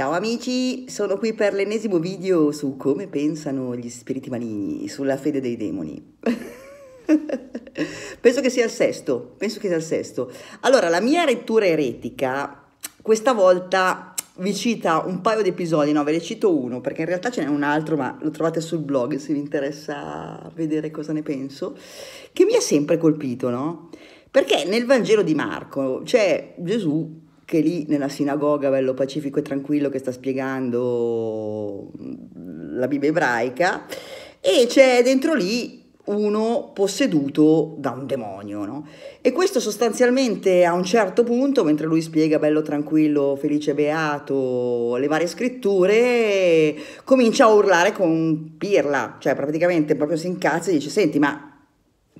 Ciao amici, sono qui per l'ennesimo video su come pensano gli spiriti maligni sulla fede dei demoni. penso che sia il sesto, penso che sia il sesto. Allora, la mia lettura eretica questa volta vi cita un paio di episodi, no, ve ne cito uno perché in realtà ce n'è un altro, ma lo trovate sul blog se vi interessa vedere cosa ne penso, che mi ha sempre colpito, no? Perché nel Vangelo di Marco c'è cioè, Gesù che lì nella sinagoga, bello pacifico e tranquillo, che sta spiegando mm, la Bibbia ebraica, e c'è dentro lì uno posseduto da un demonio, no? E questo sostanzialmente a un certo punto, mentre lui spiega bello tranquillo, felice e beato, le varie scritture, comincia a urlare con pirla, cioè praticamente proprio si incazza e dice "Senti, ma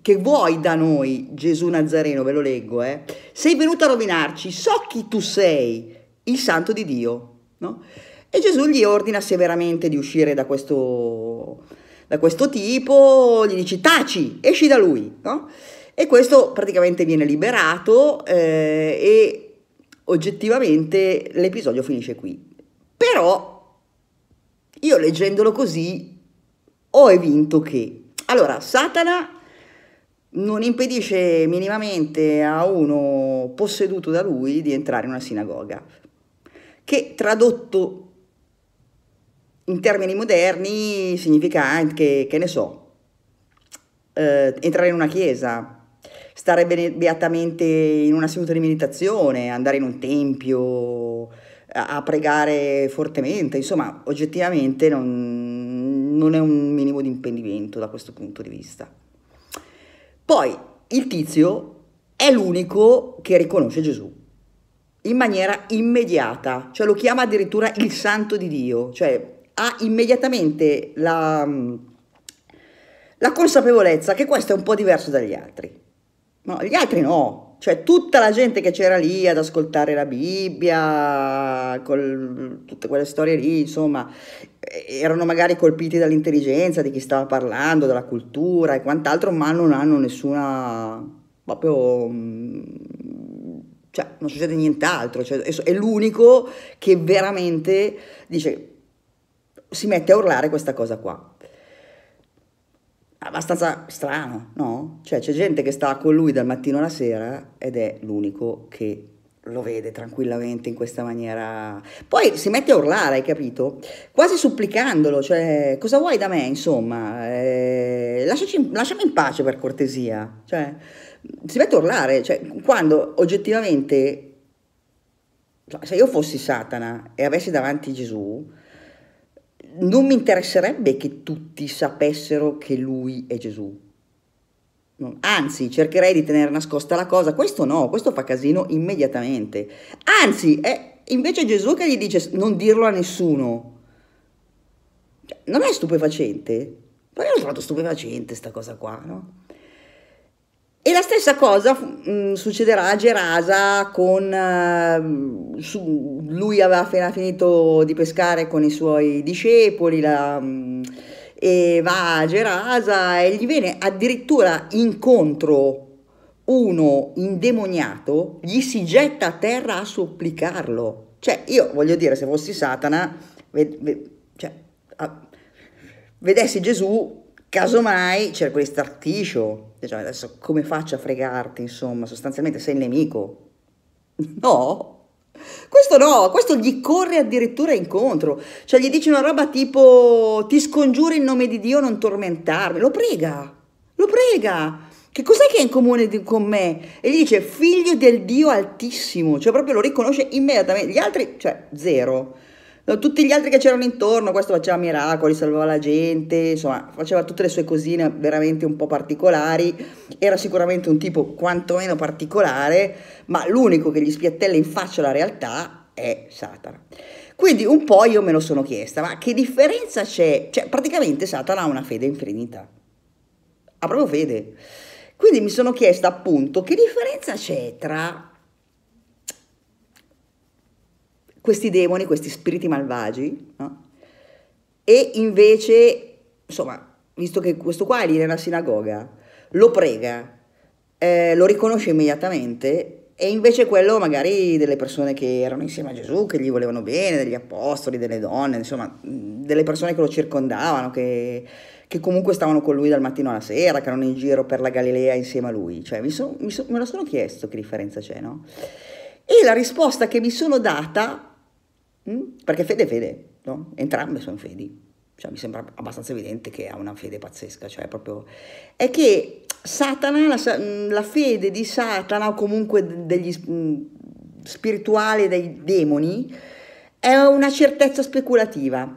che vuoi da noi, Gesù Nazareno, ve lo leggo, eh? sei venuto a rovinarci, so chi tu sei, il santo di Dio. No? E Gesù gli ordina severamente di uscire da questo, da questo tipo, gli dice taci, esci da lui. No? E questo praticamente viene liberato eh, e oggettivamente l'episodio finisce qui. Però io leggendolo così ho evinto che... Allora, Satana non impedisce minimamente a uno posseduto da lui di entrare in una sinagoga, che tradotto in termini moderni significa anche, che ne so, eh, entrare in una chiesa, stare beatamente in una seduta di meditazione, andare in un tempio a, pregare fortemente, insomma, oggettivamente non, non è un minimo di impedimento da questo punto di vista. Poi il tizio è l'unico che riconosce Gesù in maniera immediata, cioè lo chiama addirittura il santo di Dio, cioè ha immediatamente la, mm, la consapevolezza che questo è un po' diverso dagli altri. No, gli altri no, cioè tutta la gente che c'era lì ad ascoltare la Bibbia, col, tutte quelle storie lì, insomma, eh, erano magari colpiti dall'intelligenza di chi stava parlando, dalla cultura e quant'altro, ma non hanno nessuna proprio mm, cioè non succede nient'altro, cioè, è l'unico che veramente dice si mette a urlare questa cosa qua abbastanza strano, no? Cioè c'è gente che sta con lui dal mattino alla sera ed è l'unico che lo vede tranquillamente in questa maniera. Poi si mette a urlare, hai capito? Quasi supplicandolo, cioè, cosa vuoi da me, insomma? Eh, lasciaci, lasciami in pace per cortesia. Cioè, si mette a urlare, cioè, quando oggettivamente, cioè, se io fossi Satana e avessi davanti Gesù, non mi interesserebbe che tutti sapessero che lui è Gesù. Anzi, cercherei di tenere nascosta la cosa. Questo no, questo fa casino immediatamente. Anzi, è invece Gesù che gli dice non dirlo a nessuno. Cioè, non è stupefacente? Ma Poi l'ho trovato stupefacente sta cosa qua, no? E la stessa cosa mh, mm, succederà a Gerasa con... Uh, su, lui aveva appena finito di pescare con i suoi discepoli, la, mh, mm, e va a Gerasa e gli viene addirittura incontro uno indemoniato, gli si getta a terra a supplicarlo. Cioè, io voglio dire, se fossi Satana, ved, ved, cioè, a, vedessi Gesù Casomai cerco di startiscio, cioè, adesso come faccio a fregarti, insomma, sostanzialmente sei il nemico. No, questo no, questo gli corre addirittura incontro, cioè gli dice una roba tipo ti scongiuro in nome di Dio non tormentarmi, lo prega, lo prega. Che cos'è che ha in comune di, con me? E gli dice figlio del Dio altissimo, cioè proprio lo riconosce immediatamente, gli altri, cioè zero tutti gli altri che c'erano intorno, questo faceva miracoli, salvava la gente, insomma faceva tutte le sue cosine veramente un po' particolari, era sicuramente un tipo quantomeno particolare, ma l'unico che gli spiattella in faccia la realtà è Satana. Quindi un po' io me lo sono chiesta, ma che differenza c'è? Cioè praticamente Satana ha una fede infinita, ha proprio fede. Quindi mi sono chiesta appunto che differenza c'è tra questi demoni, questi spiriti malvagi, no? e invece, insomma, visto che questo qua è lì nella sinagoga, lo prega, eh, lo riconosce immediatamente e invece quello magari delle persone che erano insieme a Gesù, che gli volevano bene, degli apostoli, delle donne, insomma, delle persone che lo circondavano, che, che comunque stavano con lui dal mattino alla sera, che erano in giro per la Galilea insieme a lui. Cioè, mi so, mi so, me lo sono chiesto che differenza c'è, no? E la risposta che mi sono data Mm? Perché fede è fede, no? entrambe sono fedi. Cioè, mi sembra abbastanza evidente che ha una fede pazzesca, cioè proprio... È che Satana, la, mm, la fede di Satana o comunque degli mm, spirituali dei demoni, è una certezza speculativa.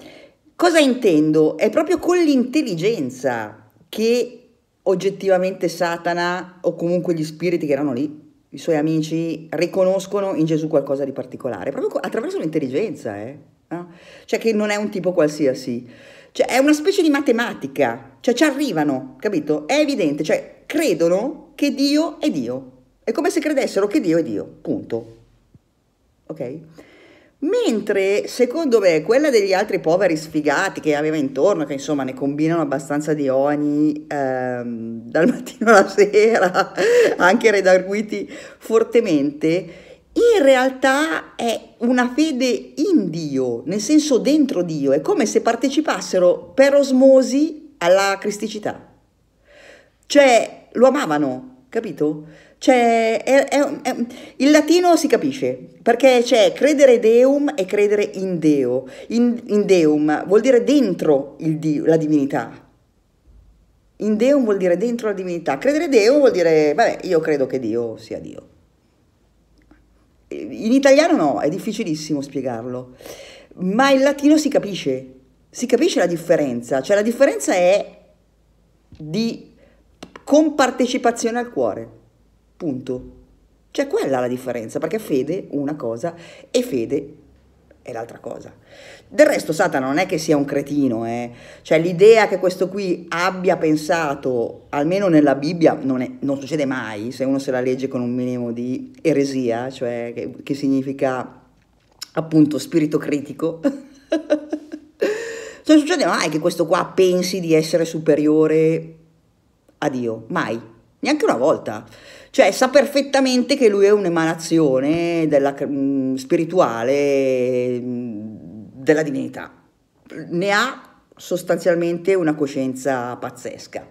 Cosa intendo? È proprio con l'intelligenza che oggettivamente Satana o comunque gli spiriti che erano lì i suoi amici riconoscono in Gesù qualcosa di particolare, proprio attraverso l'intelligenza, eh? cioè che non è un tipo qualsiasi, cioè è una specie di matematica, cioè ci arrivano, capito? È evidente, cioè credono che Dio è Dio, è come se credessero che Dio è Dio, punto. Ok? Mentre secondo me quella degli altri poveri sfigati che aveva intorno, che insomma ne combinano abbastanza di ogni, ehm, dal mattino alla sera, anche redarguiti fortemente, in realtà è una fede in Dio, nel senso dentro Dio, è come se partecipassero per osmosi alla cristicità. Cioè lo amavano, capito? Cioè, è, è, è, il latino si capisce, perché c'è credere deum e credere in deo. In, in deum vuol dire dentro di, la divinità. In deum vuol dire dentro la divinità. Credere deo vuol dire, vabbè, io credo che Dio sia Dio. In italiano no, è difficilissimo spiegarlo, ma in latino si capisce, si capisce la differenza, cioè la differenza è di compartecipazione al cuore. Punto. Cioè quella è la differenza, perché fede è una cosa e fede è l'altra cosa. Del resto Satana non è che sia un cretino, eh? cioè l'idea che questo qui abbia pensato, almeno nella Bibbia, non, è, non, succede mai, se uno se la legge con un minimo di eresia, cioè che, che significa appunto spirito critico, non succede mai che questo qua pensi di essere superiore a Dio, mai, neanche una volta. Cioè sa perfettamente che lui è un'emanazione della, mh, mm, spirituale mh, mm, della divinità. Ne ha sostanzialmente una coscienza pazzesca.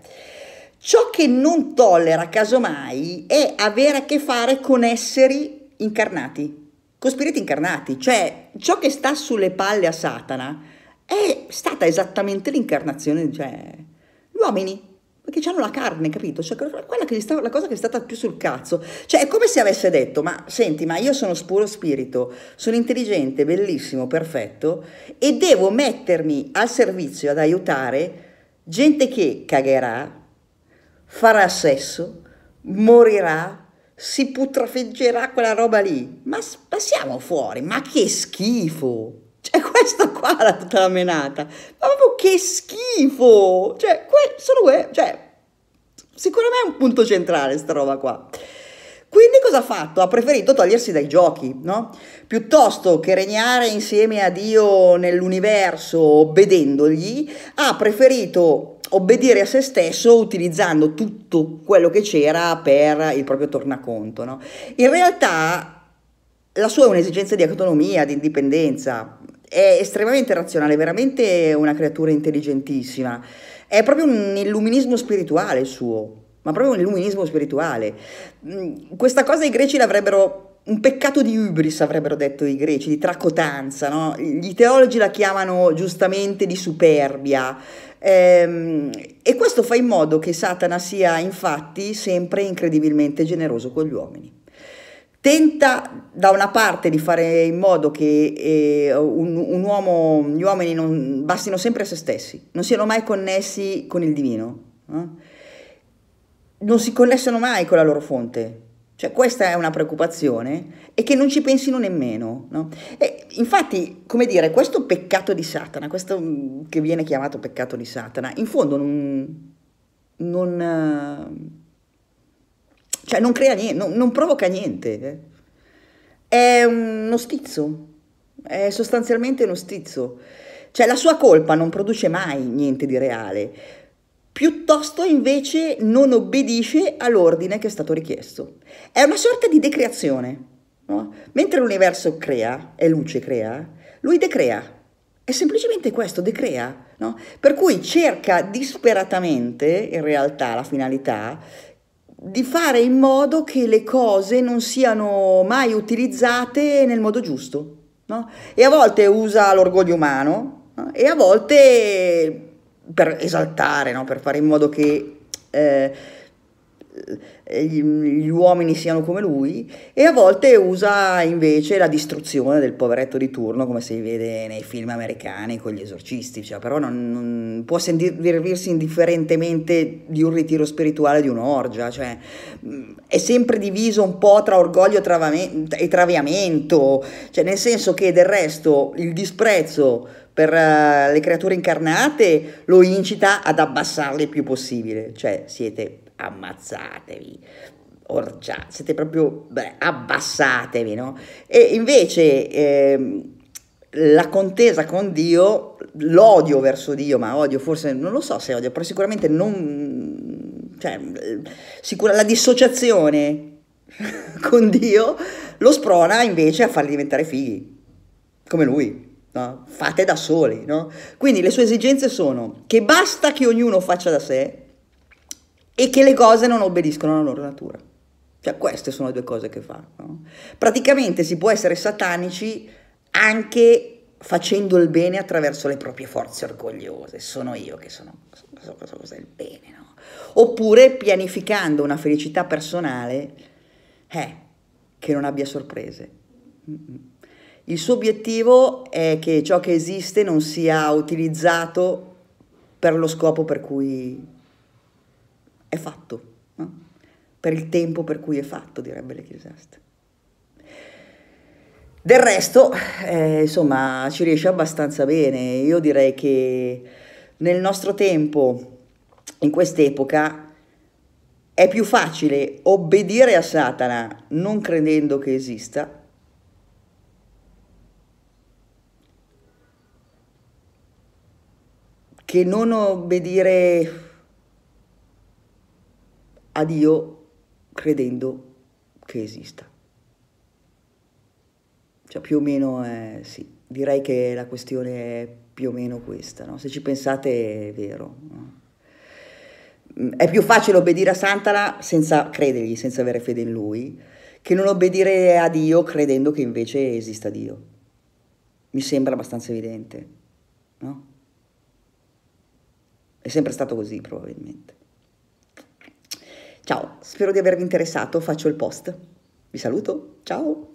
Ciò che non tollera casomai è avere a che fare con esseri incarnati, con spiriti incarnati, cioè ciò che sta sulle palle a Satana è stata esattamente l'incarnazione, cioè gli uomini, perché hanno la carne, capito? Cioè, quella che gli sta, la cosa che gli è stata più sul cazzo. Cioè, è come se avesse detto, ma senti, ma io sono puro spirito, sono intelligente, bellissimo, perfetto, e devo mettermi al servizio ad aiutare gente che cagherà, farà sesso, morirà, si putrefeggerà quella roba lì. Ma, ma siamo fuori, ma che schifo! Cioè, questa qua era tutta la menata. Ma proprio che schifo! Cioè, que- solo que- cioè, sicuramente è un punto centrale sta roba qua. Quindi cosa ha fatto? Ha preferito togliersi dai giochi, no? Piuttosto che regnare insieme a Dio nell'universo obbedendogli, ha preferito obbedire a se stesso utilizzando tutto quello che c'era per il proprio tornaconto, no? In realtà la sua è un'esigenza di autonomia, di indipendenza, è estremamente razionale, veramente una creatura intelligentissima. È proprio un illuminismo spirituale il suo, ma proprio un illuminismo spirituale. Mm, questa cosa i greci l'avrebbero un peccato di ibris, avrebbero detto i greci, di tracotanza. No? Gli teologi la chiamano giustamente di superbia. Ehm, e questo fa in modo che Satana sia infatti sempre incredibilmente generoso con gli uomini. Tenta da una parte di fare in modo che eh, un, un uomo, gli uomini non bastino sempre a se stessi, non siano mai connessi con il divino, eh? non si connessano mai con la loro fonte. Cioè, questa è una preoccupazione e che non ci pensino nemmeno. No? E, infatti, come dire, questo peccato di Satana, questo mm, che viene chiamato peccato di Satana, in fondo non, non cioè non crea niente, non, non provoca niente. Eh. È uno stizzo, è sostanzialmente uno stizzo. Cioè la sua colpa non produce mai niente di reale, piuttosto invece non obbedisce all'ordine che è stato richiesto. È una sorta di decreazione. No? Mentre l'universo crea, e luce crea, lui decrea. È semplicemente questo, decrea. No? Per cui cerca disperatamente, in realtà, la finalità di fare in modo che le cose non siano mai utilizzate nel modo giusto. No? E a volte usa l'orgoglio umano no? e a volte per esaltare, no? per fare in modo che... Eh, eh, gli, gli uomini siano come lui e a volte usa invece la distruzione del poveretto di turno come si vede nei film americani con gli esorcisti, cioè, però non, non può servirsi indifferentemente di un ritiro spirituale di un'orgia, cioè, è sempre diviso un po' tra orgoglio e, travame- e traviamento, cioè, nel senso che del resto il disprezzo per eh, le creature incarnate lo incita ad abbassarle il più possibile, cioè siete ammazzatevi, orgia, siete proprio, beh, abbassatevi, no? E invece eh, la contesa con Dio, l'odio verso Dio, ma odio forse, non lo so se odio, però sicuramente non, cioè, sicura, la dissociazione con Dio lo sprona invece a farli diventare figli, come lui. No? Fate da soli, no? Quindi le sue esigenze sono che basta che ognuno faccia da sé, e che le cose non obbediscono alla loro natura. Cioè queste sono le due cose che fa. Praticamente si può essere satanici anche facendo il bene attraverso le proprie forze orgogliose. Sono io che sono, so, cos'è il bene, no? Oppure pianificando una felicità personale eh, che non abbia sorprese. Il suo obiettivo è che ciò che esiste non sia utilizzato per lo scopo per cui è fatto, no? per il tempo per cui è fatto, direbbe l'Ecclesiaste. Del resto, eh, insomma, ci riesce abbastanza bene. Io direi che nel nostro tempo, in quest'epoca, è più facile obbedire a Satana non credendo che esista, che non obbedire a Dio credendo che esista. Cioè più o meno, eh, sì, direi che la questione è più o meno questa, no? se ci pensate è vero. No? Mm, è più facile obbedire a Santana senza credergli, senza avere fede in lui, che non obbedire a Dio credendo che invece esista Dio. Mi sembra abbastanza evidente, no? È sempre stato così probabilmente. Ciao, spero di avervi interessato, faccio il post. Vi saluto, ciao!